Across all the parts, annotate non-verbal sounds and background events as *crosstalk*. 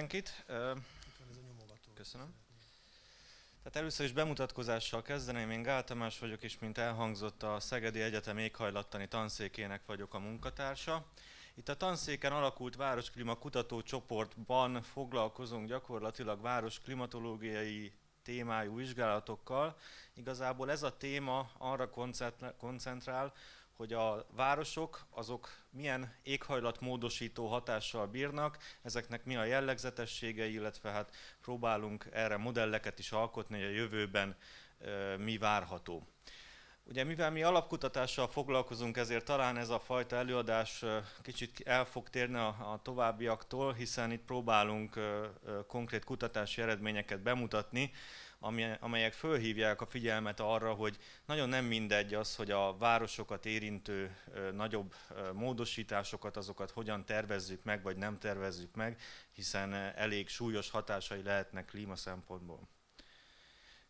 mindenkit. Köszönöm. Tehát először is bemutatkozással kezdeném. Én Gál Tamás vagyok, és mint elhangzott, a Szegedi Egyetem éghajlattani tanszékének vagyok a munkatársa. Itt a tanszéken alakult városklima kutatócsoportban foglalkozunk gyakorlatilag városklimatológiai témájú vizsgálatokkal. Igazából ez a téma arra koncentrál, hogy a városok azok milyen éghajlatmódosító hatással bírnak, ezeknek mi a jellegzetessége, illetve hát próbálunk erre modelleket is alkotni, hogy a jövőben mi várható. Ugye mivel mi alapkutatással foglalkozunk, ezért talán ez a fajta előadás kicsit el fog térni a, a továbbiaktól, hiszen itt próbálunk konkrét kutatási eredményeket bemutatni, amelyek fölhívják a figyelmet arra, hogy nagyon nem mindegy az, hogy a városokat érintő nagyobb módosításokat, azokat hogyan tervezzük meg, vagy nem tervezzük meg, hiszen elég súlyos hatásai lehetnek klíma szempontból.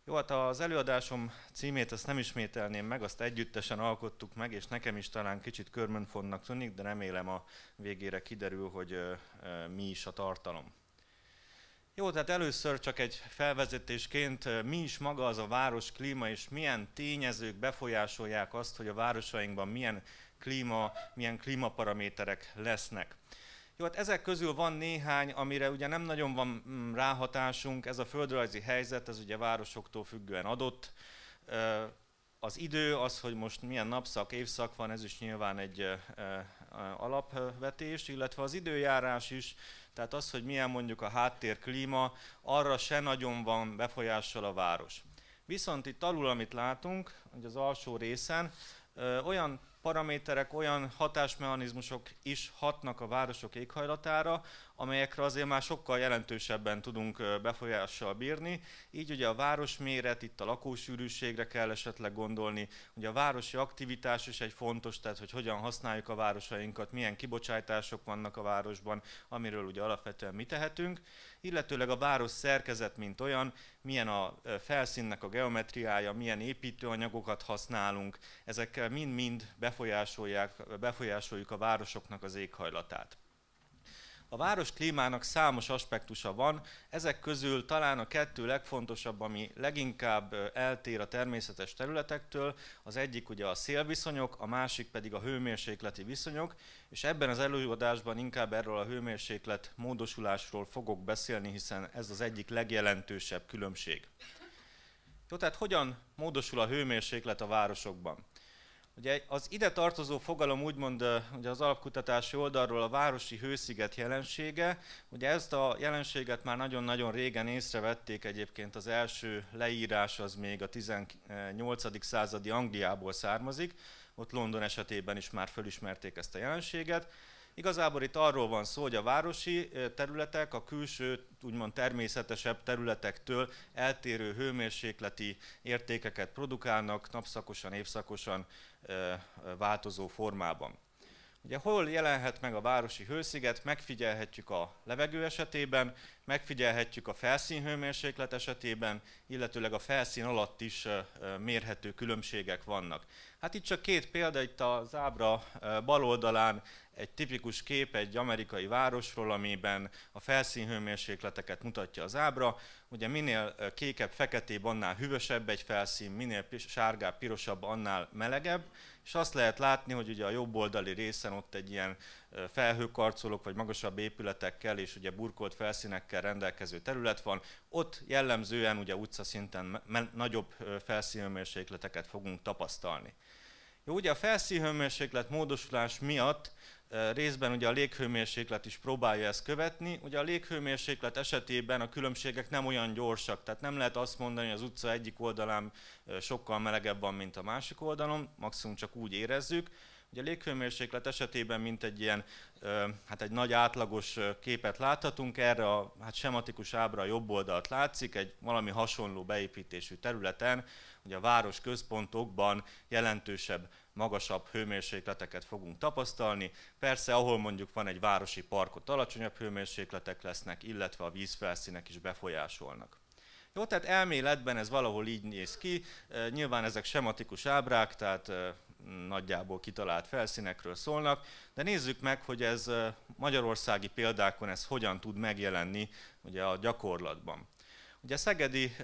Jó, hát az előadásom címét azt nem ismételném meg, azt együttesen alkottuk meg, és nekem is talán kicsit körmönfontnak tűnik, de remélem a végére kiderül, hogy mi is a tartalom. Jó, tehát először csak egy felvezetésként mi is maga az a város klíma, és milyen tényezők befolyásolják azt, hogy a városainkban milyen klíma, milyen klímaparaméterek lesznek. Jó, hát ezek közül van néhány, amire ugye nem nagyon van mm, ráhatásunk, ez a földrajzi helyzet, ez ugye városoktól függően adott. Az idő, az, hogy most milyen napszak, évszak van, ez is nyilván egy alapvetés, illetve az időjárás is, tehát az, hogy milyen mondjuk a háttér klíma, arra se nagyon van befolyással a város. Viszont itt alul, amit látunk, hogy az alsó részen, olyan paraméterek, olyan hatásmechanizmusok is hatnak a városok éghajlatára, amelyekre azért már sokkal jelentősebben tudunk befolyással bírni. Így ugye a városméret, itt a lakósűrűségre kell esetleg gondolni. Ugye a városi aktivitás is egy fontos, tehát hogy hogyan használjuk a városainkat, milyen kibocsátások vannak a városban, amiről ugye alapvetően mi tehetünk. Illetőleg a város szerkezet, mint olyan, milyen a felszínnek a geometriája, milyen építőanyagokat használunk, ezekkel mind-mind befolyásolják, befolyásoljuk a városoknak az éghajlatát. A város klímának számos aspektusa van, ezek közül talán a kettő legfontosabb, ami leginkább eltér a természetes területektől, az egyik ugye a szélviszonyok, a másik pedig a hőmérsékleti viszonyok, és ebben az előadásban inkább erről a hőmérséklet módosulásról fogok beszélni, hiszen ez az egyik legjelentősebb különbség. Jó, tehát hogyan módosul a hőmérséklet a városokban? Ugye az ide tartozó fogalom úgymond ugye az alapkutatási oldalról a városi hősziget jelensége. Ugye ezt a jelenséget már nagyon-nagyon régen észrevették egyébként az első leírás az még a 18. századi Angliából származik. Ott London esetében is már fölismerték ezt a jelenséget. Igazából itt arról van szó, hogy a városi területek a külső, úgymond természetesebb területektől eltérő hőmérsékleti értékeket produkálnak napszakosan, évszakosan változó formában. Ugye hol jelenhet meg a városi hősziget, megfigyelhetjük a levegő esetében, megfigyelhetjük a felszín hőmérséklet esetében, illetőleg a felszín alatt is mérhető különbségek vannak. Hát itt csak két példa, itt az ábra bal oldalán egy tipikus kép egy amerikai városról, amiben a felszínhőmérsékleteket mutatja az ábra. Ugye minél kékebb, feketébb, annál hűvösebb egy felszín, minél sárgább, pirosabb, annál melegebb. És azt lehet látni, hogy ugye a jobb oldali részen ott egy ilyen felhőkarcolók vagy magasabb épületekkel és ugye burkolt felszínekkel rendelkező terület van. Ott jellemzően ugye utca szinten nagyobb felszínhőmérsékleteket fogunk tapasztalni. Jó, ugye a felszínhőmérséklet módosulás miatt Részben ugye a léghőmérséklet is próbálja ezt követni. Ugye a léghőmérséklet esetében a különbségek nem olyan gyorsak, tehát nem lehet azt mondani, hogy az utca egyik oldalán sokkal melegebb van, mint a másik oldalon, maximum csak úgy érezzük. Ugye a léghőmérséklet esetében mint egy ilyen, hát egy nagy átlagos képet láthatunk, erre a hát sematikus ábra a jobb oldalt látszik, egy valami hasonló beépítésű területen, ugye a város központokban jelentősebb magasabb hőmérsékleteket fogunk tapasztalni. Persze, ahol mondjuk van egy városi parkot, alacsonyabb hőmérsékletek lesznek, illetve a vízfelszínek is befolyásolnak. Jó, tehát elméletben ez valahol így néz ki, nyilván ezek sematikus ábrák, tehát nagyjából kitalált felszínekről szólnak, de nézzük meg, hogy ez magyarországi példákon ez hogyan tud megjelenni ugye a gyakorlatban. Ugye szegedi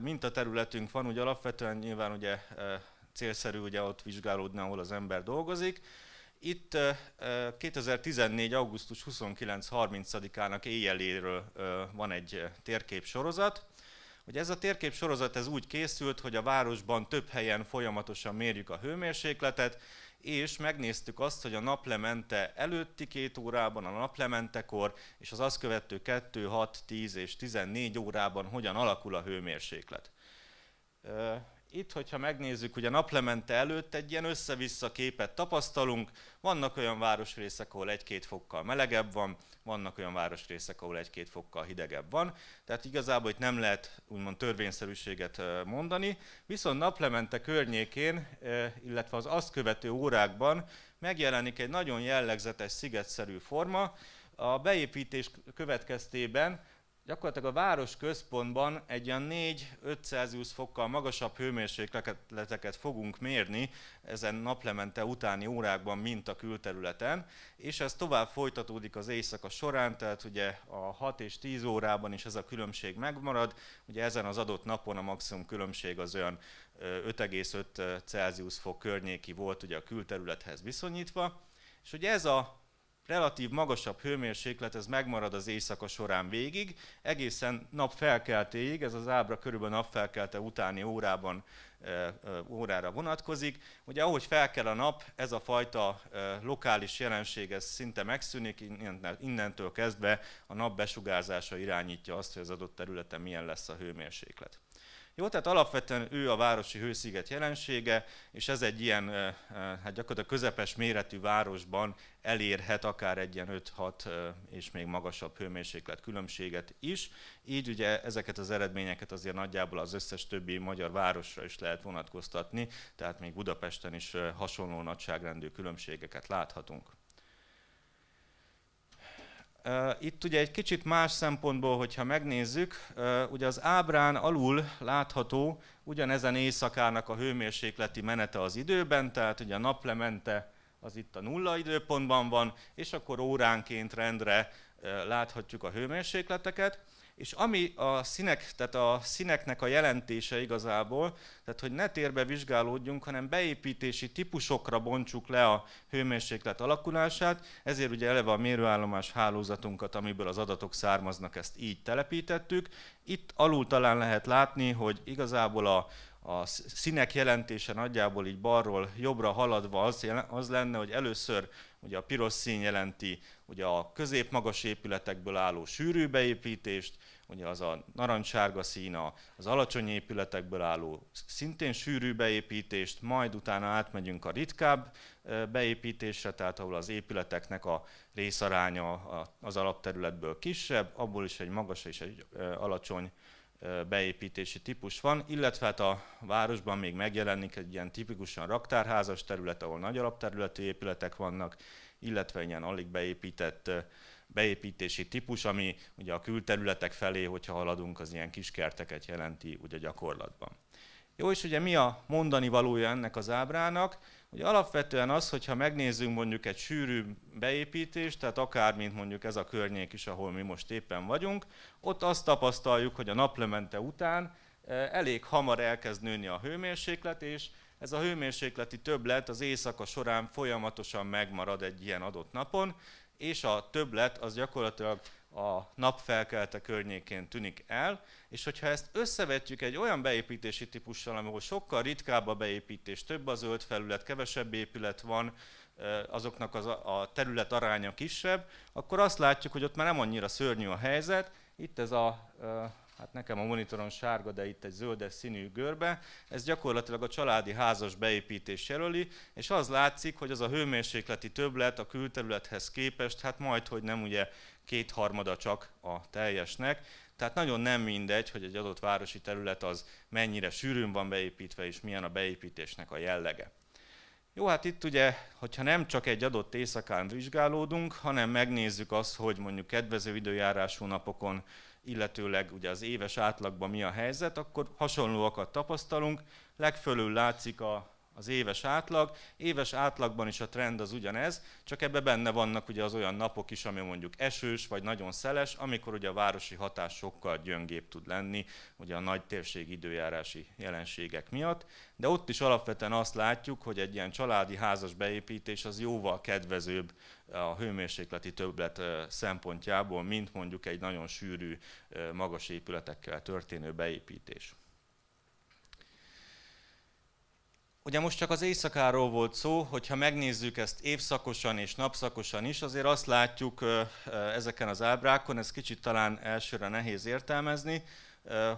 mintaterületünk van, ugye alapvetően nyilván ugye célszerű ugye ott vizsgálódni, ahol az ember dolgozik. Itt 2014. augusztus 29-30-ának éjjeléről van egy térkép sorozat. Ugye ez a térkép sorozat ez úgy készült, hogy a városban több helyen folyamatosan mérjük a hőmérsékletet, és megnéztük azt, hogy a naplemente előtti két órában, a naplementekor és az azt követő 2, 6, 10 és 14 órában hogyan alakul a hőmérséklet. Itt, hogyha megnézzük, ugye naplemente előtt egy ilyen össze-vissza képet tapasztalunk, vannak olyan városrészek, ahol egy-két fokkal melegebb van, vannak olyan városrészek, ahol egy-két fokkal hidegebb van, tehát igazából itt nem lehet úgymond törvényszerűséget mondani, viszont naplemente környékén, illetve az azt követő órákban megjelenik egy nagyon jellegzetes szigetszerű forma, a beépítés következtében gyakorlatilag a város központban egy ilyen 4-520 fokkal magasabb hőmérsékleteket fogunk mérni ezen naplemente utáni órákban, mint a külterületen, és ez tovább folytatódik az éjszaka során, tehát ugye a 6 és 10 órában is ez a különbség megmarad, ugye ezen az adott napon a maximum különbség az olyan 5,5 Celsius fok környéki volt ugye a külterülethez viszonyítva, és ugye ez a relatív magasabb hőmérséklet ez megmarad az éjszaka során végig, egészen nap felkeltéig, ez az ábra körülbelül nap felkelte utáni órában eh, eh, órára vonatkozik. Ugye ahogy felkel a nap, ez a fajta eh, lokális jelenség ez szinte megszűnik, innentől kezdve a nap besugárzása irányítja azt, hogy az adott területen milyen lesz a hőmérséklet. Jó, tehát alapvetően ő a városi hősziget jelensége, és ez egy ilyen, hát gyakorlatilag közepes méretű városban elérhet akár egy ilyen 5-6 és még magasabb hőmérséklet különbséget is. Így ugye ezeket az eredményeket azért nagyjából az összes többi magyar városra is lehet vonatkoztatni, tehát még Budapesten is hasonló nagyságrendű különbségeket láthatunk. Itt ugye egy kicsit más szempontból, hogyha megnézzük, ugye az ábrán alul látható ugyanezen éjszakának a hőmérsékleti menete az időben, tehát ugye a naplemente az itt a nulla időpontban van, és akkor óránként rendre láthatjuk a hőmérsékleteket. És ami a színek, tehát a színeknek a jelentése igazából, tehát hogy ne térbe vizsgálódjunk, hanem beépítési típusokra bontsuk le a hőmérséklet alakulását, ezért ugye eleve a mérőállomás hálózatunkat, amiből az adatok származnak, ezt így telepítettük. Itt alul talán lehet látni, hogy igazából a a színek jelentése nagyjából így balról jobbra haladva az, az lenne, hogy először ugye a piros szín jelenti ugye a középmagas épületekből álló sűrű beépítést, ugye az a narancssárga szín az alacsony épületekből álló szintén sűrű beépítést, majd utána átmegyünk a ritkább beépítésre, tehát ahol az épületeknek a részaránya az alapterületből kisebb, abból is egy magas és egy alacsony beépítési típus van, illetve hát a városban még megjelenik egy ilyen tipikusan raktárházas terület, ahol nagy alapterületű épületek vannak, illetve ilyen alig beépített beépítési típus, ami ugye a külterületek felé, hogyha haladunk, az ilyen kiskerteket jelenti ugye gyakorlatban. Jó, és ugye mi a mondani valója ennek az ábrának? Ugye alapvetően az, hogyha megnézzünk mondjuk egy sűrű beépítést, tehát akár mint mondjuk ez a környék is, ahol mi most éppen vagyunk, ott azt tapasztaljuk, hogy a naplemente után e, elég hamar elkezd nőni a hőmérséklet, és ez a hőmérsékleti többlet az éjszaka során folyamatosan megmarad egy ilyen adott napon, és a többlet az gyakorlatilag a napfelkelte környékén tűnik el, és hogyha ezt összevetjük egy olyan beépítési típussal, ahol sokkal ritkább a beépítés, több a zöld felület, kevesebb épület van, azoknak az a terület aránya kisebb, akkor azt látjuk, hogy ott már nem annyira szörnyű a helyzet. Itt ez a, hát nekem a monitoron sárga, de itt egy zöldes színű görbe, ez gyakorlatilag a családi házas beépítés jelöli, és az látszik, hogy az a hőmérsékleti többlet a külterülethez képest, hát majd, hogy nem ugye kétharmada csak a teljesnek. Tehát nagyon nem mindegy, hogy egy adott városi terület az mennyire sűrűn van beépítve, és milyen a beépítésnek a jellege. Jó, hát itt ugye, hogyha nem csak egy adott éjszakán vizsgálódunk, hanem megnézzük azt, hogy mondjuk kedvező időjárású napokon, illetőleg ugye az éves átlagban mi a helyzet, akkor hasonlóakat tapasztalunk. Legfölül látszik a az éves átlag. Éves átlagban is a trend az ugyanez, csak ebbe benne vannak ugye az olyan napok is, ami mondjuk esős vagy nagyon szeles, amikor ugye a városi hatás sokkal gyöngébb tud lenni, ugye a nagy térség időjárási jelenségek miatt. De ott is alapvetően azt látjuk, hogy egy ilyen családi házas beépítés az jóval kedvezőbb eh, a hőmérsékleti többlet eh, szempontjából, mint mondjuk egy nagyon sűrű, eh, magas épületekkel történő beépítés. Ugye most csak az éjszakáról volt szó, hogyha megnézzük ezt évszakosan és napszakosan is, azért azt látjuk ezeken az ábrákon, ez kicsit talán elsőre nehéz értelmezni,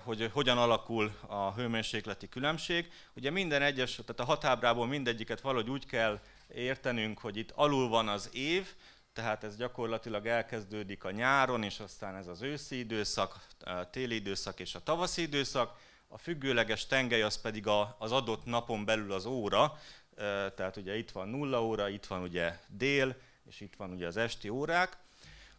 hogy hogyan alakul a hőmérsékleti különbség. Ugye minden egyes, tehát a ábrából mindegyiket valahogy úgy kell értenünk, hogy itt alul van az év, tehát ez gyakorlatilag elkezdődik a nyáron, és aztán ez az őszi időszak, téli időszak és a tavaszi időszak, a függőleges tengely az pedig a, az adott napon belül az óra, tehát ugye itt van nulla óra, itt van ugye dél, és itt van ugye az esti órák.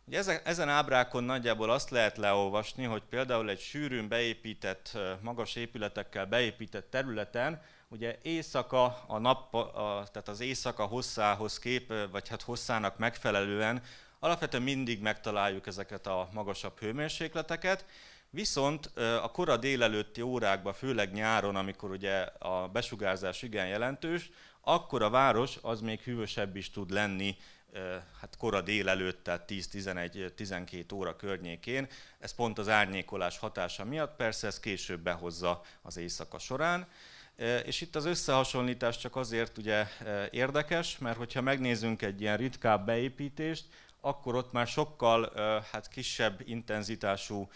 Ugye ezen, ezen ábrákon nagyjából azt lehet leolvasni, hogy például egy sűrűn beépített, magas épületekkel beépített területen, ugye éjszaka, a nap, a, tehát az éjszaka hosszához kép, vagy hát hosszának megfelelően, alapvetően mindig megtaláljuk ezeket a magasabb hőmérsékleteket, Viszont a kora délelőtti órákban, főleg nyáron, amikor ugye a besugárzás igen jelentős, akkor a város az még hűvösebb is tud lenni, hát kora délelőtt, tehát 10-11-12 óra környékén. Ez pont az árnyékolás hatása miatt, persze ez később behozza az éjszaka során. És itt az összehasonlítás csak azért ugye érdekes, mert hogyha megnézzünk egy ilyen ritkább beépítést, akkor ott már sokkal hát kisebb intenzitású,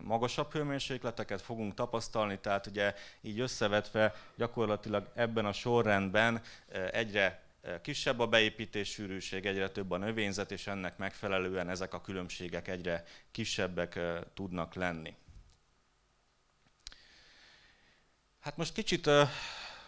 magasabb hőmérsékleteket fogunk tapasztalni, tehát ugye így összevetve gyakorlatilag ebben a sorrendben egyre kisebb a beépítés sűrűség, egyre több a növényzet, és ennek megfelelően ezek a különbségek egyre kisebbek tudnak lenni. Hát most kicsit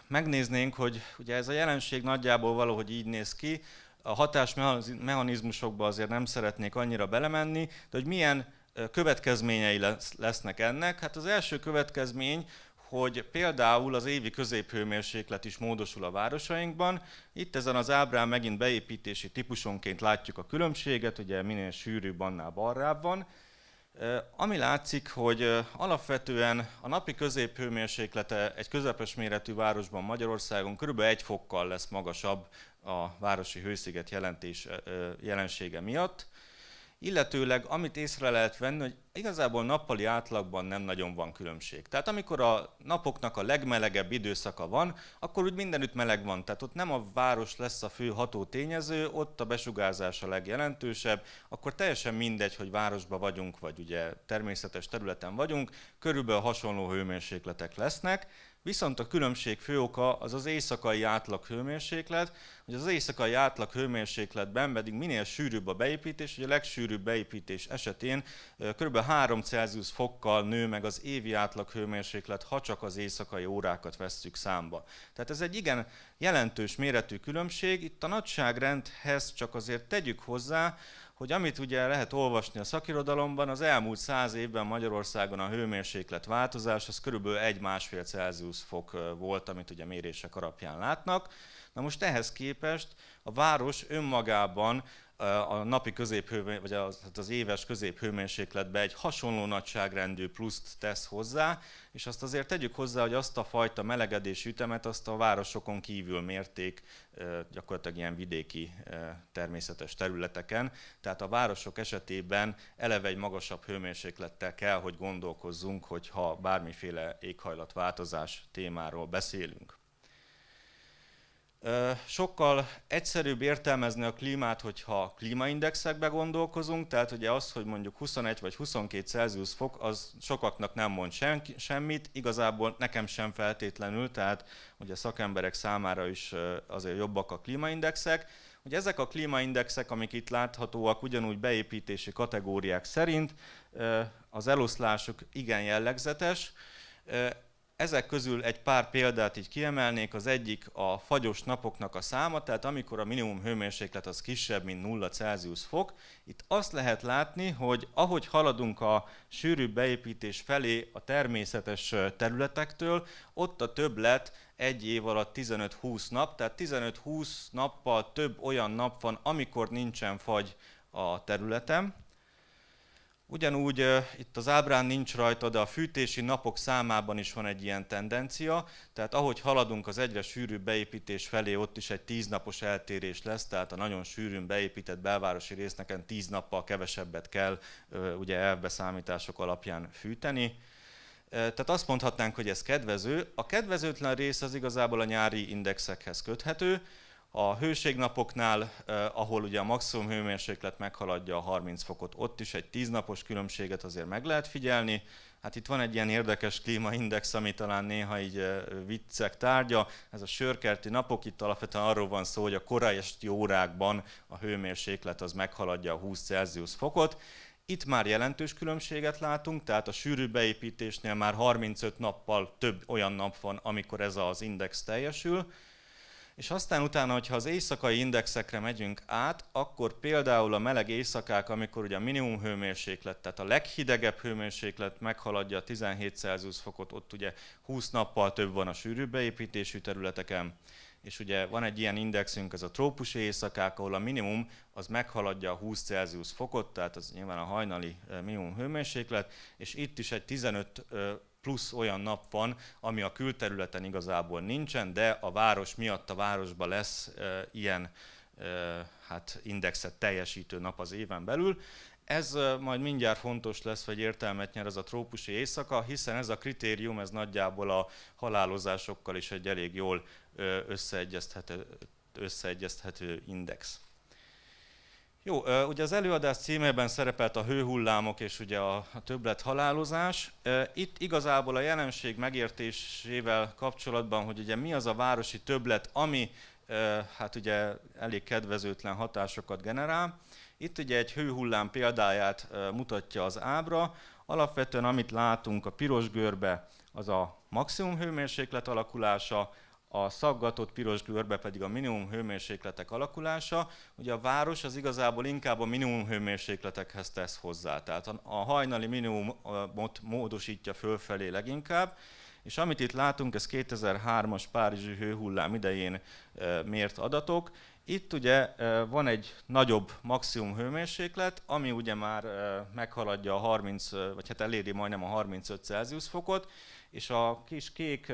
megnéznénk, hogy ugye ez a jelenség nagyjából valahogy így néz ki, a hatásmechanizmusokba azért nem szeretnék annyira belemenni, de hogy milyen következményei lesznek ennek. Hát az első következmény, hogy például az évi középhőmérséklet is módosul a városainkban. Itt ezen az ábrán megint beépítési típusonként látjuk a különbséget, ugye minél sűrűbb, annál barrább van. Ami látszik, hogy alapvetően a napi középhőmérséklete egy közepes méretű városban Magyarországon kb. egy fokkal lesz magasabb a városi hősziget jelentés, jelensége miatt, illetőleg amit észre lehet venni, hogy igazából nappali átlagban nem nagyon van különbség. Tehát amikor a napoknak a legmelegebb időszaka van, akkor úgy mindenütt meleg van. Tehát ott nem a város lesz a fő ható tényező, ott a besugárzás a legjelentősebb, akkor teljesen mindegy, hogy városba vagyunk, vagy ugye természetes területen vagyunk, körülbelül hasonló hőmérsékletek lesznek, Viszont a különbség fő oka az az éjszakai átlag hőmérséklet, hogy az éjszakai átlag hőmérsékletben pedig minél sűrűbb a beépítés, hogy a legsűrűbb beépítés esetén kb. 3 Celsius fokkal nő meg az évi átlag hőmérséklet, ha csak az éjszakai órákat vesszük számba. Tehát ez egy igen jelentős méretű különbség. Itt a nagyságrendhez csak azért tegyük hozzá, hogy amit ugye lehet olvasni a szakirodalomban, az elmúlt száz évben Magyarországon a hőmérséklet változás az körülbelül egy másfél Celsius fok volt, amit ugye mérések alapján látnak. Na most ehhez képest a város önmagában a napi középhőmérséklet, vagy az, hát az éves középhőmérsékletbe egy hasonló nagyságrendű pluszt tesz hozzá, és azt azért tegyük hozzá, hogy azt a fajta melegedési ütemet azt a városokon kívül mérték gyakorlatilag ilyen vidéki természetes területeken, tehát a városok esetében eleve egy magasabb hőmérséklettel kell, hogy gondolkozzunk, hogyha bármiféle éghajlatváltozás témáról beszélünk. Sokkal egyszerűbb értelmezni a klímát, hogyha klímaindexekbe gondolkozunk, tehát ugye az, hogy mondjuk 21 vagy 22 Celsius fok, az sokaknak nem mond senki, semmit, igazából nekem sem feltétlenül, tehát ugye szakemberek számára is azért jobbak a klímaindexek, Ugye ezek a klímaindexek, amik itt láthatóak ugyanúgy beépítési kategóriák szerint, az eloszlásuk igen jellegzetes, ezek közül egy pár példát így kiemelnék, az egyik a fagyos napoknak a száma, tehát amikor a minimum hőmérséklet az kisebb, mint 0 Celsius fok. Itt azt lehet látni, hogy ahogy haladunk a sűrűbb beépítés felé a természetes területektől, ott a többlet egy év alatt 15-20 nap, tehát 15-20 nappal több olyan nap van, amikor nincsen fagy a területen. Ugyanúgy itt az ábrán nincs rajta, de a fűtési napok számában is van egy ilyen tendencia, tehát ahogy haladunk az egyre sűrűbb beépítés felé, ott is egy tíznapos eltérés lesz, tehát a nagyon sűrűn beépített belvárosi részneken tíz nappal kevesebbet kell ugye elbeszámítások alapján fűteni. Tehát azt mondhatnánk, hogy ez kedvező. A kedvezőtlen rész az igazából a nyári indexekhez köthető, a hőségnapoknál, eh, ahol ugye a maximum hőmérséklet meghaladja a 30 fokot, ott is egy 10 napos különbséget azért meg lehet figyelni. Hát itt van egy ilyen érdekes klímaindex, ami talán néha így eh, viccek tárgya. Ez a sörkerti napok, itt alapvetően arról van szó, hogy a korai esti órákban a hőmérséklet az meghaladja a 20 Celsius fokot. Itt már jelentős különbséget látunk, tehát a sűrű beépítésnél már 35 nappal több olyan nap van, amikor ez az index teljesül és aztán utána, hogyha az éjszakai indexekre megyünk át, akkor például a meleg éjszakák, amikor ugye a minimum hőmérséklet, tehát a leghidegebb hőmérséklet meghaladja a 17 Celsius fokot, ott ugye 20 nappal több van a sűrűbb beépítésű területeken, és ugye van egy ilyen indexünk, ez a trópusi éjszakák, ahol a minimum az meghaladja a 20 Celsius fokot, tehát az nyilván a hajnali eh, minimum hőmérséklet, és itt is egy 15 plusz olyan nap van, ami a külterületen igazából nincsen, de a város miatt a városba lesz e, ilyen e, hát indexet teljesítő nap az éven belül. Ez e, majd mindjárt fontos lesz, vagy értelmet nyer ez a trópusi éjszaka, hiszen ez a kritérium ez nagyjából a halálozásokkal is egy elég jól összeegyeztethető, összeegyeztethető index. Jó, ugye az előadás címében szerepelt a hőhullámok és ugye a többlet halálozás. Itt igazából a jelenség megértésével kapcsolatban, hogy ugye mi az a városi többlet, ami hát ugye elég kedvezőtlen hatásokat generál. Itt ugye egy hőhullám példáját mutatja az ábra. Alapvetően amit látunk a piros görbe, az a maximum hőmérséklet alakulása, a szaggatott piros görbe pedig a minimum hőmérsékletek alakulása. Ugye a város az igazából inkább a minimum hőmérsékletekhez tesz hozzá, tehát a hajnali minimumot módosítja fölfelé leginkább, és amit itt látunk, ez 2003-as Párizsi hőhullám idején e, mért adatok. Itt ugye e, van egy nagyobb maximum hőmérséklet, ami ugye már e, meghaladja a 30, vagy hát eléri majdnem a 35 Celsius fokot, és a kis kék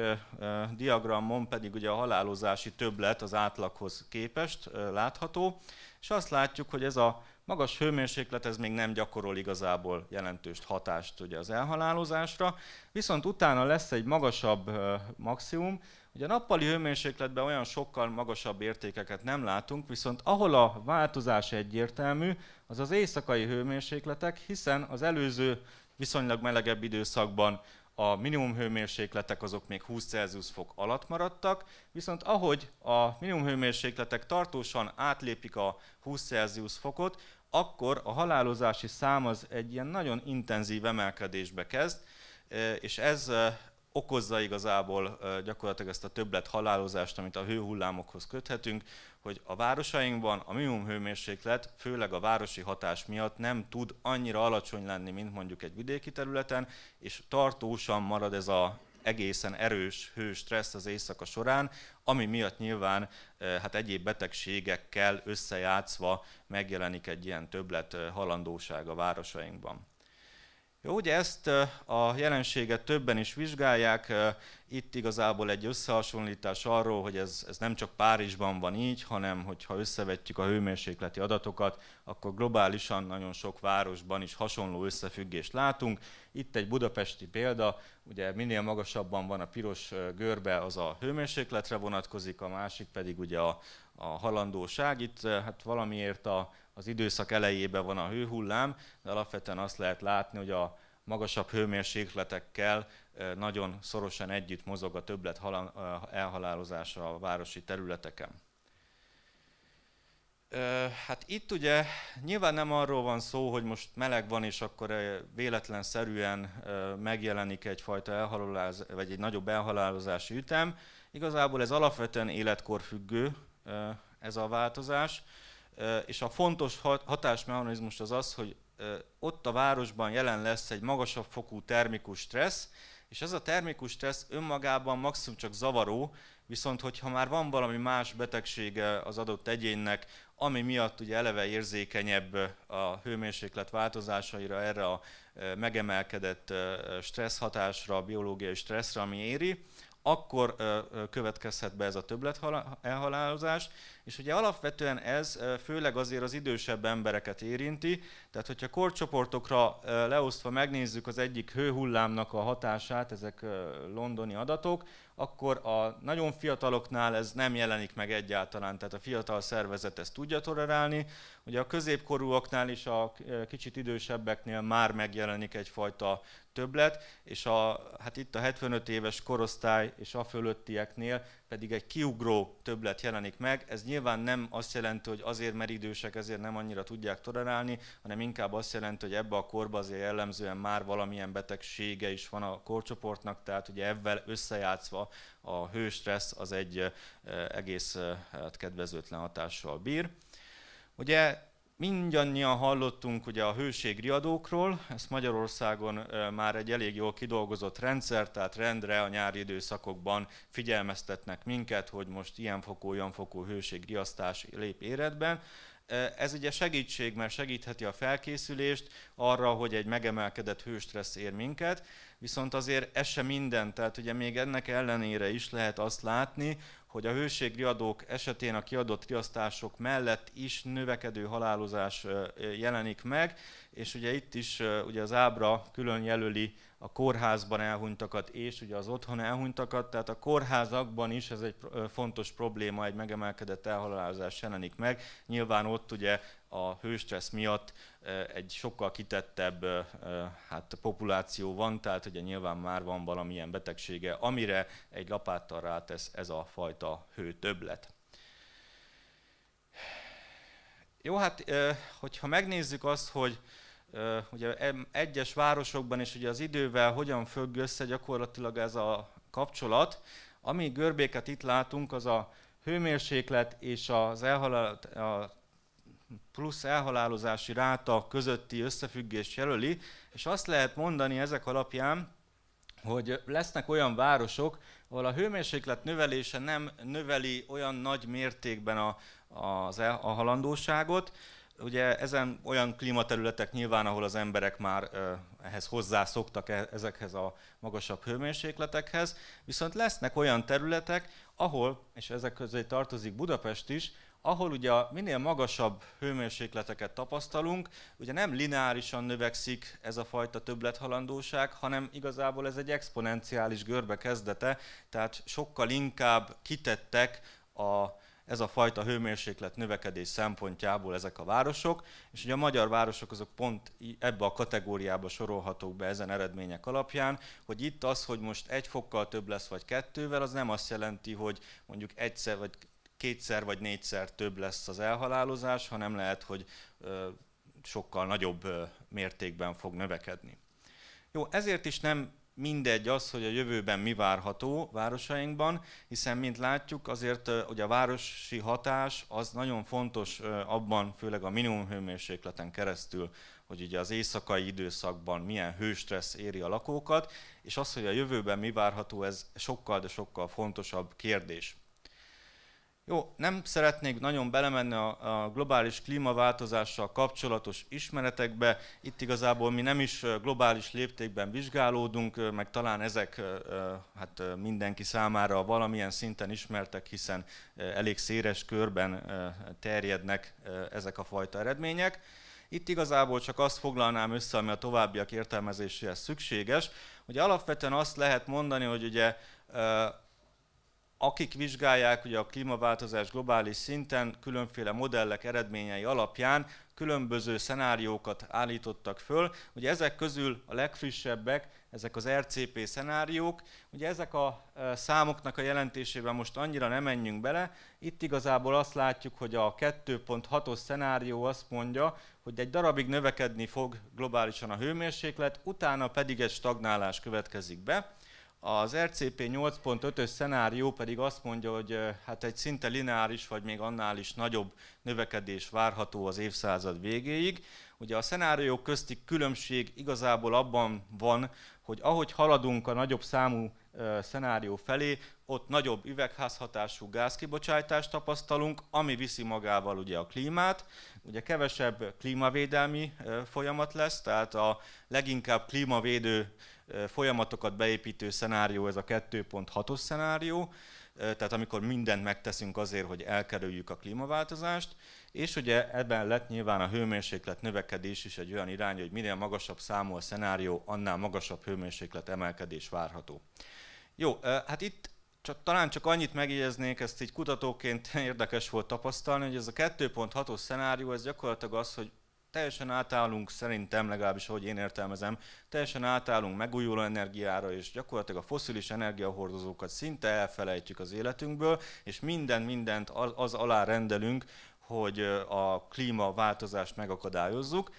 diagramon pedig ugye a halálozási többlet az átlaghoz képest látható, és azt látjuk, hogy ez a magas hőmérséklet ez még nem gyakorol igazából jelentős hatást ugye az elhalálozásra, viszont utána lesz egy magasabb maximum, Ugye a nappali hőmérsékletben olyan sokkal magasabb értékeket nem látunk, viszont ahol a változás egyértelmű, az az éjszakai hőmérsékletek, hiszen az előző viszonylag melegebb időszakban a minimum hőmérsékletek azok még 20 Celsius fok alatt maradtak, viszont ahogy a minimum hőmérsékletek tartósan átlépik a 20 Celsius fokot, akkor a halálozási szám az egy ilyen nagyon intenzív emelkedésbe kezd, és ez okozza igazából gyakorlatilag ezt a többlet halálozást, amit a hőhullámokhoz köthetünk, hogy a városainkban a minimum hőmérséklet, főleg a városi hatás miatt nem tud annyira alacsony lenni, mint mondjuk egy vidéki területen, és tartósan marad ez a egészen erős stressz az éjszaka során, ami miatt nyilván hát egyéb betegségekkel összejátszva megjelenik egy ilyen többlet halandóság a városainkban. Jó, ugye ezt a jelenséget többen is vizsgálják, itt igazából egy összehasonlítás arról, hogy ez, ez nem csak Párizsban van így, hanem hogyha összevetjük a hőmérsékleti adatokat, akkor globálisan nagyon sok városban is hasonló összefüggést látunk. Itt egy budapesti példa, ugye minél magasabban van a piros görbe, az a hőmérsékletre vonatkozik, a másik pedig ugye a, a halandóság. Itt hát valamiért a, az időszak elejében van a hőhullám, de alapvetően azt lehet látni, hogy a magasabb hőmérsékletekkel nagyon szorosan együtt mozog a többlet elhalálozása a városi területeken. Hát itt ugye nyilván nem arról van szó, hogy most meleg van, és akkor véletlenszerűen megjelenik egyfajta elhalálozás, vagy egy nagyobb elhalálozási ütem. Igazából ez alapvetően életkor függő ez a változás és a fontos hatásmechanizmus az az, hogy ott a városban jelen lesz egy magasabb fokú termikus stressz, és ez a termikus stressz önmagában maximum csak zavaró, viszont hogyha már van valami más betegsége az adott egyénnek, ami miatt ugye eleve érzékenyebb a hőmérséklet változásaira, erre a megemelkedett stressz hatásra, a biológiai stresszre, ami éri, akkor következhet be ez a többlet elhalálozás, és ugye alapvetően ez főleg azért az idősebb embereket érinti, tehát hogyha korcsoportokra leosztva megnézzük az egyik hőhullámnak a hatását, ezek londoni adatok, akkor a nagyon fiataloknál ez nem jelenik meg egyáltalán, tehát a fiatal szervezet ezt tudja tolerálni. Ugye a középkorúaknál is a kicsit idősebbeknél már megjelenik egyfajta többlet, és a, hát itt a 75 éves korosztály és a fölöttieknél pedig egy kiugró többlet jelenik meg. Ez nyilván nyilván nem azt jelenti, hogy azért, mert idősek, ezért nem annyira tudják tolerálni, hanem inkább azt jelenti, hogy ebbe a korba azért jellemzően már valamilyen betegsége is van a korcsoportnak, tehát ugye ebben összejátszva a hőstressz az egy eh, egész eh, hát kedvezőtlen hatással bír. Ugye Mindannyian hallottunk ugye a hőségriadókról, ezt Magyarországon már egy elég jól kidolgozott rendszer, tehát rendre a nyári időszakokban figyelmeztetnek minket, hogy most ilyen fokú, olyan fokú hőségriasztás lép életben. Ez ugye segítség, mert segítheti a felkészülést arra, hogy egy megemelkedett hőstressz ér minket, viszont azért ez sem minden, tehát ugye még ennek ellenére is lehet azt látni, hogy a hőségriadók esetén a kiadott riasztások mellett is növekedő halálozás jelenik meg, és ugye itt is ugye az ábra külön jelöli a kórházban elhunytakat és ugye az otthon elhunytakat, tehát a kórházakban is ez egy fontos probléma, egy megemelkedett elhalálozás jelenik meg. Nyilván ott ugye a hőstressz miatt egy sokkal kitettebb hát, populáció van, tehát ugye nyilván már van valamilyen betegsége, amire egy lapáttal rátesz ez a fajta hőtöblet. Jó, hát hogyha megnézzük azt, hogy ugye egyes városokban és ugye az idővel hogyan függ össze gyakorlatilag ez a kapcsolat. Ami görbéket itt látunk, az a hőmérséklet és az elhalál, a plusz elhalálozási ráta közötti összefüggés jelöli, és azt lehet mondani ezek alapján, hogy lesznek olyan városok, ahol a hőmérséklet növelése nem növeli olyan nagy mértékben a, a, a halandóságot, ugye ezen olyan klímaterületek nyilván, ahol az emberek már ehhez hozzászoktak e-, ezekhez a magasabb hőmérsékletekhez, viszont lesznek olyan területek, ahol, és ezek közé tartozik Budapest is, ahol ugye minél magasabb hőmérsékleteket tapasztalunk, ugye nem lineárisan növekszik ez a fajta többlethalandóság, hanem igazából ez egy exponenciális görbe kezdete, tehát sokkal inkább kitettek a ez a fajta hőmérséklet növekedés szempontjából ezek a városok, és ugye a magyar városok azok pont ebbe a kategóriába sorolhatók be ezen eredmények alapján, hogy itt az, hogy most egy fokkal több lesz vagy kettővel, az nem azt jelenti, hogy mondjuk egyszer vagy kétszer vagy négyszer több lesz az elhalálozás, hanem lehet, hogy sokkal nagyobb mértékben fog növekedni. Jó, ezért is nem mindegy az, hogy a jövőben mi várható városainkban, hiszen mint látjuk, azért hogy a városi hatás az nagyon fontos abban, főleg a minimum hőmérsékleten keresztül, hogy ugye az éjszakai időszakban milyen hőstressz éri a lakókat, és az, hogy a jövőben mi várható, ez sokkal, de sokkal fontosabb kérdés. Jó, nem szeretnék nagyon belemenni a, a globális klímaváltozással kapcsolatos ismeretekbe. Itt igazából mi nem is globális léptékben vizsgálódunk, meg talán ezek hát mindenki számára valamilyen szinten ismertek, hiszen elég széles körben terjednek ezek a fajta eredmények. Itt igazából csak azt foglalnám össze, ami a továbbiak értelmezéséhez szükséges. hogy alapvetően azt lehet mondani, hogy ugye akik vizsgálják ugye a klímaváltozás globális szinten különféle modellek eredményei alapján különböző szenáriókat állítottak föl. Ugye ezek közül a legfrissebbek, ezek az RCP szenáriók. Ugye ezek a e, számoknak a jelentésében most annyira nem menjünk bele. Itt igazából azt látjuk, hogy a 2.6-os szenárió azt mondja, hogy egy darabig növekedni fog globálisan a hőmérséklet, utána pedig egy stagnálás következik be. Az RCP 8.5-ös szenárió pedig azt mondja, hogy hát egy szinte lineáris, vagy még annál is nagyobb növekedés várható az évszázad végéig. Ugye a szenáriók közti különbség igazából abban van, hogy ahogy haladunk a nagyobb számú szenárió felé, ott nagyobb üvegházhatású gázkibocsátást tapasztalunk, ami viszi magával ugye a klímát. Ugye kevesebb klímavédelmi folyamat lesz, tehát a leginkább klímavédő folyamatokat beépítő szenárió, ez a 2.6-os szenárió, tehát amikor mindent megteszünk azért, hogy elkerüljük a klímaváltozást, és ugye ebben lett nyilván a hőmérséklet növekedés is egy olyan irány, hogy minél magasabb számú a szenárió, annál magasabb hőmérséklet emelkedés várható. Jó, hát itt csak, talán csak annyit megjegyeznék, ezt így kutatóként *laughs* érdekes volt tapasztalni, hogy ez a 2.6-os szenárió, ez gyakorlatilag az, hogy teljesen átállunk, szerintem legalábbis, ahogy én értelmezem, teljesen átállunk megújuló energiára, és gyakorlatilag a foszilis energiahordozókat szinte elfelejtjük az életünkből, és minden mindent az alá rendelünk, hogy a klímaváltozást megakadályozzuk.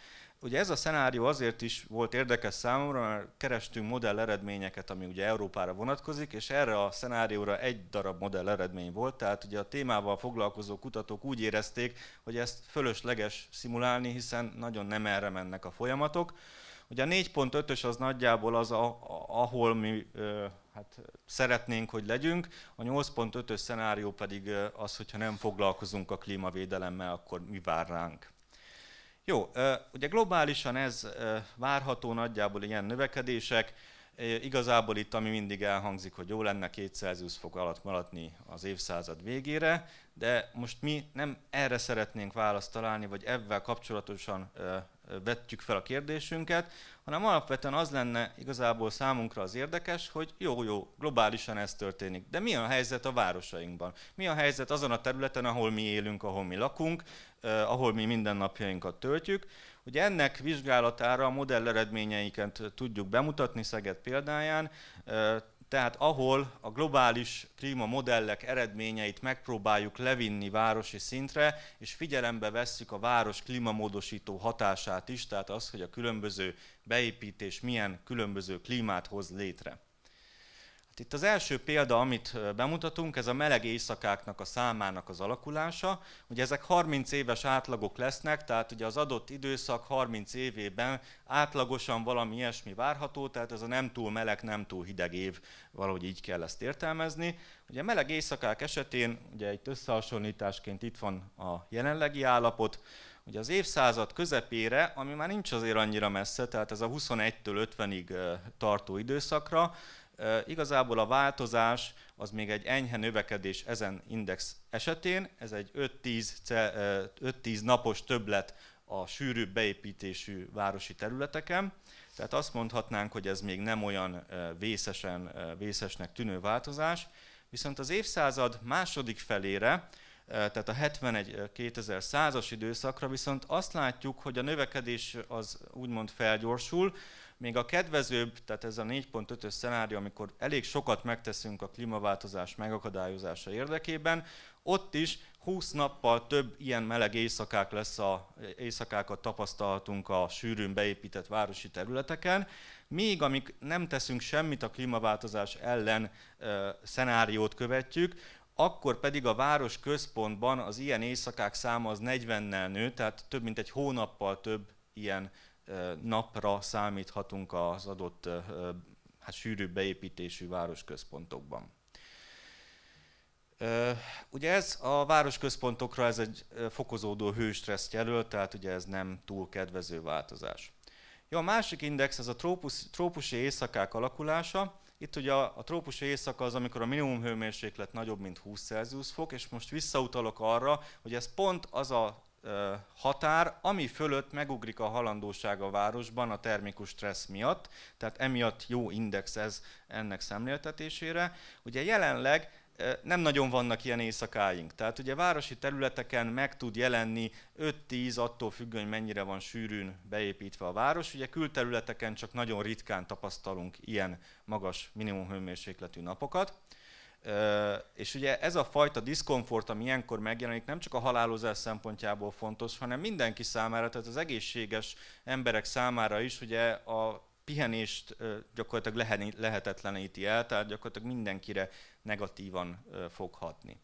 Ugye ez a szenárió azért is volt érdekes számomra, mert kerestünk modell eredményeket, ami ugye Európára vonatkozik, és erre a szenárióra egy darab modell eredmény volt, tehát ugye a témával foglalkozó kutatók úgy érezték, hogy ezt fölösleges szimulálni, hiszen nagyon nem erre mennek a folyamatok. Ugye a 4.5-ös az nagyjából az, a, a, ahol mi ö, hát szeretnénk, hogy legyünk, a 8.5-ös szenárió pedig az, hogyha nem foglalkozunk a klímavédelemmel, akkor mi vár ránk. Jó, ugye globálisan ez várható nagyjából ilyen növekedések. Igazából itt, ami mindig elhangzik, hogy jó lenne 2 fok alatt maradni az évszázad végére, de most mi nem erre szeretnénk választ találni, vagy ebben kapcsolatosan vettük fel a kérdésünket, hanem alapvetően az lenne igazából számunkra az érdekes, hogy jó, jó, globálisan ez történik, de mi a helyzet a városainkban? Mi a helyzet azon a területen, ahol mi élünk, ahol mi lakunk? ahol mi mindennapjainkat töltjük. Ugye ennek vizsgálatára a modell eredményeiket tudjuk bemutatni Szeged példáján, tehát ahol a globális klímamodellek eredményeit megpróbáljuk levinni városi szintre, és figyelembe vesszük a város klímamódosító hatását is, tehát az, hogy a különböző beépítés milyen különböző klímát hoz létre. Hát itt az első példa, amit bemutatunk, ez a meleg éjszakáknak a számának az alakulása. Ugye ezek 30 éves átlagok lesznek, tehát ugye az adott időszak 30 évében átlagosan valami ilyesmi várható, tehát ez a nem túl meleg, nem túl hideg év, valahogy így kell ezt értelmezni. Ugye a meleg éjszakák esetén, ugye itt összehasonlításként itt van a jelenlegi állapot, Ugye az évszázad közepére, ami már nincs azért annyira messze, tehát ez a 21-től 50-ig tartó időszakra, igazából a változás az még egy enyhe növekedés ezen index esetén, ez egy 5-10 napos többlet a sűrűbb beépítésű városi területeken, tehát azt mondhatnánk, hogy ez még nem olyan vészesen, vészesnek tűnő változás, viszont az évszázad második felére, tehát a 71 2000 százas időszakra viszont azt látjuk, hogy a növekedés az úgymond felgyorsul, még a kedvezőbb, tehát ez a 4.5-ös szenárió, amikor elég sokat megteszünk a klímaváltozás megakadályozása érdekében, ott is 20 nappal több ilyen meleg éjszakák lesz a, éjszakákat tapasztalhatunk a sűrűn beépített városi területeken, még amik nem teszünk semmit a klímaváltozás ellen e, szenáriót követjük, akkor pedig a város központban az ilyen éjszakák száma az 40-nel nő, tehát több mint egy hónappal több ilyen napra számíthatunk az adott hát sűrű beépítésű városközpontokban. Ugye ez a városközpontokra ez egy fokozódó hőstressz jelöl, tehát ugye ez nem túl kedvező változás. Jó, a másik index ez a trópus, trópusi éjszakák alakulása. Itt ugye a, a trópusi éjszaka az, amikor a minimum hőmérséklet nagyobb, mint 20 Celsius fok, és most visszautalok arra, hogy ez pont az a határ, ami fölött megugrik a halandóság a városban a termikus stressz miatt, tehát emiatt jó index ez ennek szemléltetésére. Ugye jelenleg nem nagyon vannak ilyen éjszakáink. Tehát ugye városi területeken meg tud jelenni 5-10, attól függően, hogy mennyire van sűrűn beépítve a város. Ugye külterületeken csak nagyon ritkán tapasztalunk ilyen magas minimum hőmérsékletű napokat. És ugye ez a fajta diszkomfort, ami ilyenkor megjelenik, nem csak a halálozás szempontjából fontos, hanem mindenki számára, tehát az egészséges emberek számára is ugye a pihenést gyakorlatilag lehetetleníti el, tehát gyakorlatilag mindenkire negatívan foghatni.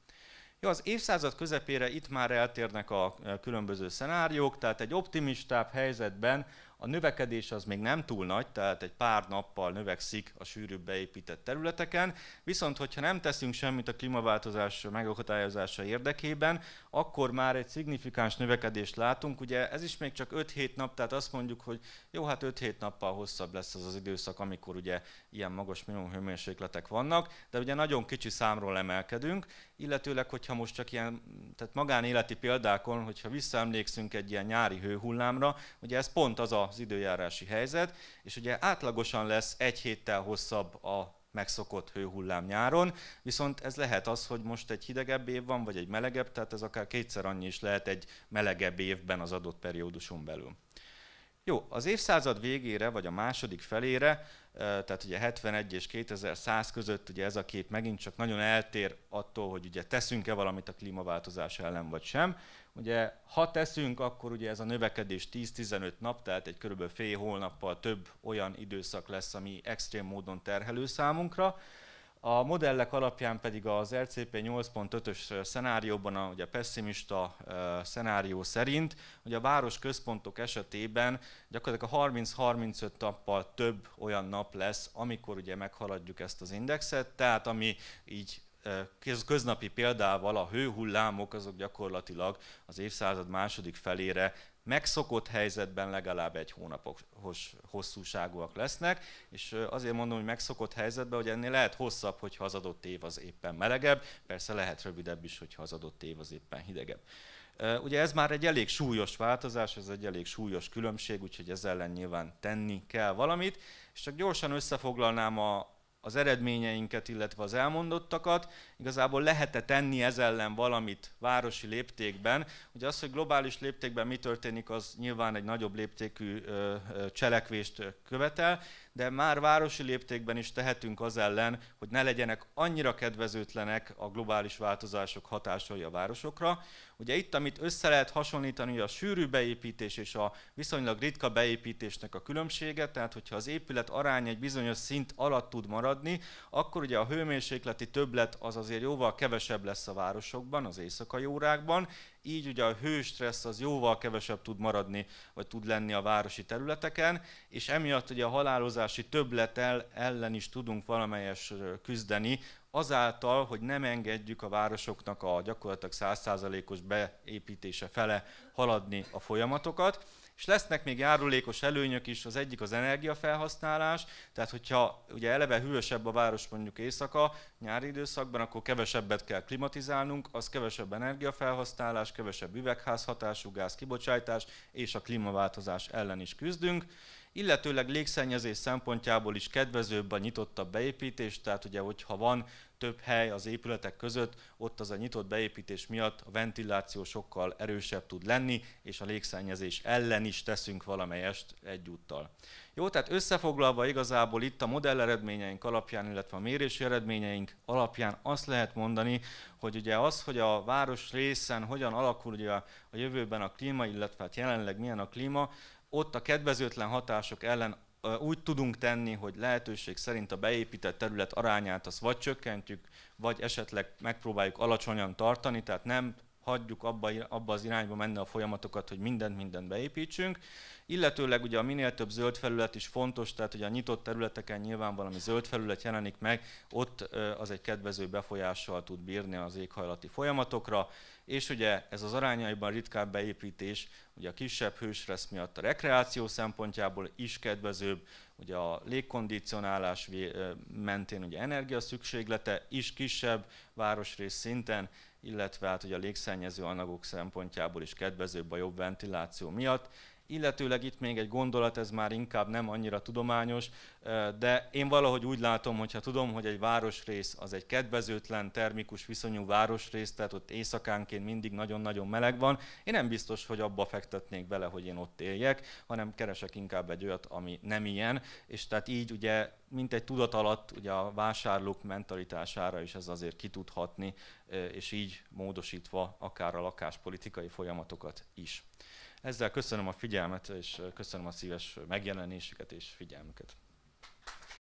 Ja, az évszázad közepére itt már eltérnek a különböző szenáriók, tehát egy optimistább helyzetben a növekedés az még nem túl nagy, tehát egy pár nappal növekszik a sűrűbb beépített területeken, viszont hogyha nem teszünk semmit a klímaváltozás megakadályozása érdekében, akkor már egy szignifikáns növekedést látunk. Ugye ez is még csak 5-7 nap, tehát azt mondjuk, hogy jó, hát 5-7 nappal hosszabb lesz az az időszak, amikor ugye ilyen magas minimum hőmérsékletek vannak, de ugye nagyon kicsi számról emelkedünk, illetőleg, hogyha most csak ilyen tehát magánéleti példákon, hogyha visszaemlékszünk egy ilyen nyári hőhullámra, ugye ez pont az az időjárási helyzet, és ugye átlagosan lesz egy héttel hosszabb a megszokott hőhullám nyáron, viszont ez lehet az, hogy most egy hidegebb év van, vagy egy melegebb, tehát ez akár kétszer annyi is lehet egy melegebb évben az adott perióduson belül. Jó, az évszázad végére, vagy a második felére tehát ugye 71 és 2100 között ugye ez a kép megint csak nagyon eltér attól, hogy ugye teszünk-e valamit a klímaváltozás ellen vagy sem. Ugye ha teszünk, akkor ugye ez a növekedés 10-15 nap, tehát egy körülbelül fél hónappal több olyan időszak lesz, ami extrém módon terhelő számunkra. A modellek alapján pedig az RCP 8.5-ös szenárióban, a, ugye a pessimista szenárió szerint, hogy a város központok esetében gyakorlatilag a 30-35 nappal több olyan nap lesz, amikor ugye meghaladjuk ezt az indexet, tehát ami így köznapi példával a hőhullámok azok gyakorlatilag az évszázad második felére megszokott helyzetben legalább egy hónapos hosszúságúak lesznek, és azért mondom, hogy megszokott helyzetben, hogy ennél lehet hosszabb, hogyha az adott év az éppen melegebb, persze lehet rövidebb is, hogyha az adott év az éppen hidegebb. Ugye ez már egy elég súlyos változás, ez egy elég súlyos különbség, úgyhogy ez ellen nyilván tenni kell valamit. És csak gyorsan összefoglalnám a, az eredményeinket, illetve az elmondottakat. Igazából lehet-e tenni ez ellen valamit városi léptékben? Ugye az, hogy globális léptékben mi történik, az nyilván egy nagyobb léptékű cselekvést követel, de már városi léptékben is tehetünk az ellen, hogy ne legyenek annyira kedvezőtlenek a globális változások hatásai a városokra. Ugye itt, amit össze lehet hasonlítani, a sűrű beépítés és a viszonylag ritka beépítésnek a különbsége, tehát hogyha az épület arány egy bizonyos szint alatt tud maradni, akkor ugye a hőmérsékleti többlet az azért jóval kevesebb lesz a városokban, az éjszakai órákban, így ugye a hőstressz az jóval kevesebb tud maradni, vagy tud lenni a városi területeken, és emiatt ugye a halálozási többletel ellen is tudunk valamelyes küzdeni, azáltal, hogy nem engedjük a városoknak a gyakorlatilag 100%-os beépítése fele haladni a folyamatokat, és lesznek még járulékos előnyök is, az egyik az energiafelhasználás, tehát hogyha ugye eleve hűvösebb a város mondjuk éjszaka, nyári időszakban, akkor kevesebbet kell klimatizálnunk, az kevesebb energiafelhasználás, kevesebb üvegházhatású gáz kibocsátás, és a klímaváltozás ellen is küzdünk illetőleg légszennyezés szempontjából is kedvezőbb a nyitottabb beépítés, tehát ugye, hogyha van több hely az épületek között, ott az a nyitott beépítés miatt a ventiláció sokkal erősebb tud lenni, és a légszennyezés ellen is teszünk valamelyest egyúttal. Jó, tehát összefoglalva igazából itt a modell eredményeink alapján, illetve a mérési eredményeink alapján azt lehet mondani, hogy ugye az, hogy a város részen hogyan alakul ugye a jövőben a klíma, illetve hát jelenleg milyen a klíma, ott a kedvezőtlen hatások ellen úgy tudunk tenni, hogy lehetőség szerint a beépített terület arányát azt vagy csökkentjük, vagy esetleg megpróbáljuk alacsonyan tartani, tehát nem hagyjuk abba, abba az irányba menni a folyamatokat, hogy mindent, mindent beépítsünk. Illetőleg ugye a minél több zöld felület is fontos, tehát ugye a nyitott területeken nyilván valami zöld felület jelenik meg, ott az egy kedvező befolyással tud bírni az éghajlati folyamatokra, és ugye ez az arányaiban ritkább beépítés, ugye a kisebb hősresz miatt a rekreáció szempontjából is kedvezőbb, ugye a légkondicionálás mentén ugye energia szükséglete is kisebb városrész szinten, illetve hát hogy a légszennyező anyagok szempontjából is kedvezőbb a jobb ventiláció miatt, illetőleg itt még egy gondolat, ez már inkább nem annyira tudományos, de én valahogy úgy látom, hogyha tudom, hogy egy városrész az egy kedvezőtlen, termikus viszonyú városrész, tehát ott éjszakánként mindig nagyon-nagyon meleg van, én nem biztos, hogy abba fektetnék bele, hogy én ott éljek, hanem keresek inkább egy olyat, ami nem ilyen, és tehát így ugye mint egy tudat alatt ugye a vásárlók mentalitására is ez azért kitudhatni, és így módosítva akár a lakáspolitikai folyamatokat is. Ezzel köszönöm a figyelmet, és köszönöm a szíves megjelenésüket és figyelmüket.